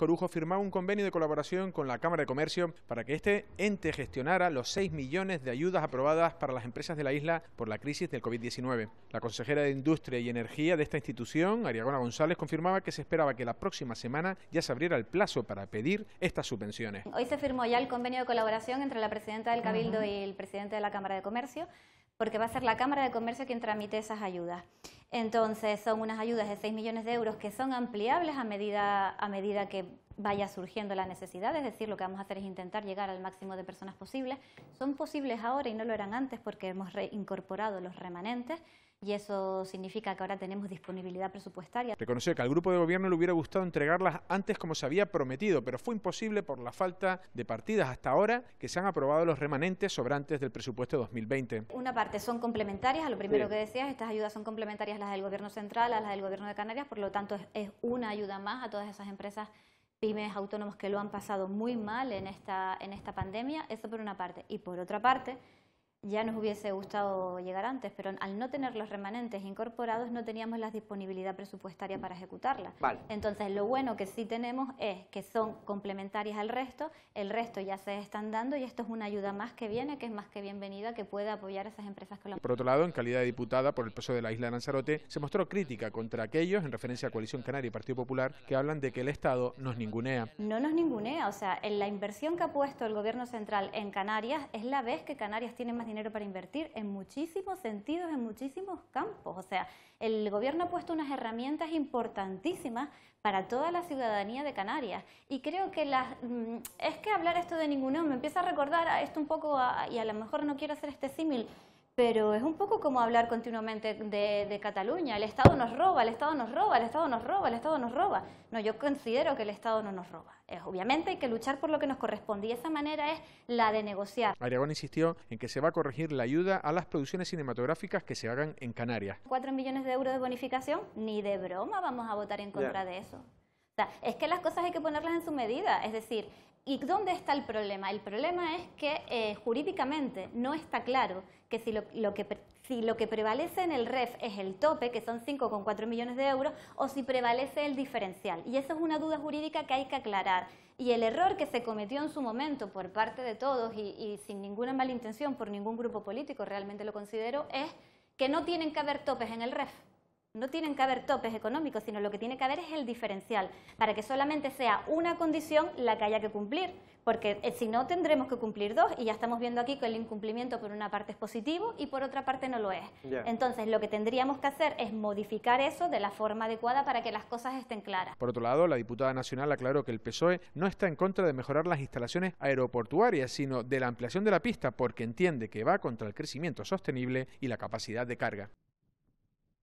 Corujo firmaba un convenio de colaboración con la Cámara de Comercio para que este ente gestionara los 6 millones de ayudas aprobadas para las empresas de la isla por la crisis del COVID-19. La consejera de Industria y Energía de esta institución, Ariagona González, confirmaba que se esperaba que la próxima semana ya se abriera el plazo para pedir estas subvenciones. Hoy se firmó ya el convenio de colaboración entre la presidenta del Cabildo y el presidente de la Cámara de Comercio porque va a ser la Cámara de Comercio quien tramite esas ayudas. Entonces, son unas ayudas de 6 millones de euros que son ampliables a medida, a medida que vaya surgiendo la necesidad, es decir, lo que vamos a hacer es intentar llegar al máximo de personas posibles. Son posibles ahora y no lo eran antes porque hemos reincorporado los remanentes y eso significa que ahora tenemos disponibilidad presupuestaria. Reconoció que al grupo de gobierno le hubiera gustado entregarlas antes como se había prometido, pero fue imposible por la falta de partidas hasta ahora que se han aprobado los remanentes sobrantes del presupuesto 2020. Una parte son complementarias, a lo primero que decías, estas ayudas son complementarias las del gobierno central, a las del gobierno de Canarias, por lo tanto es una ayuda más a todas esas empresas pymes autónomos que lo han pasado muy mal en esta, en esta pandemia, eso por una parte. Y por otra parte, ya nos hubiese gustado llegar antes, pero al no tener los remanentes incorporados no teníamos la disponibilidad presupuestaria para ejecutarla. Entonces, lo bueno que sí tenemos es que son complementarias al resto, el resto ya se están dando y esto es una ayuda más que viene, que es más que bienvenida, que puede apoyar a esas empresas que Por otro lado, en calidad de diputada por el peso e de la isla de Lanzarote, se mostró crítica contra aquellos, en referencia a Coalición Canaria y Partido Popular, que hablan de que el Estado nos ningunea. No nos ningunea, o sea, en la inversión que ha puesto el Gobierno Central en Canarias es la vez que Canarias tiene más dinero para invertir en muchísimos sentidos, en muchísimos campos. O sea, el gobierno ha puesto unas herramientas importantísimas para toda la ciudadanía de Canarias. Y creo que las, mm, es que hablar esto de ninguno me empieza a recordar a esto un poco, y a lo mejor no quiero hacer este símil pero es un poco como hablar continuamente de, de, Cataluña. El Estado nos roba, el Estado nos roba, el Estado nos roba, el Estado nos roba. No, yo considero que el Estado no nos roba. obviamente hay que luchar por lo que nos corresponde y esa manera es la de negociar. Aragón insistió en que se va a corregir la ayuda a las producciones cinematográficas que se hagan en Canarias. Cuatro millones de euros de bonificación, ni de broma vamos a votar en contra de eso. es que las cosas hay que ponerlas en su medida. Es decir, ¿Y dónde está el problema? El problema es que eh, jurídicamente no está claro que si lo, que prevalece en el REF es el tope, que son 5,4 millones de euros, o si prevalece el diferencial. Y esa es una duda jurídica que hay que aclarar. Y el error que se cometió en su momento por parte de todos y, y sin ninguna mala intención por ningún grupo político, realmente lo considero, es que no tienen que haber topes en el REF. No tienen que haber topes económicos, sino lo que tiene que haber es el diferencial, para que solamente sea una condición la que haya que cumplir, porque eh, si no tendremos que cumplir dos y ya estamos viendo aquí que el incumplimiento por una parte es positivo y por otra parte no lo es. Entonces lo que tendríamos que hacer es modificar eso de la forma adecuada para que las cosas estén claras. Por otro lado, la diputada nacional aclaró que el PSOE no está en contra de mejorar las instalaciones aeroportuarias, sino de la ampliación de la pista, porque entiende que va contra el crecimiento sostenible y la capacidad de carga.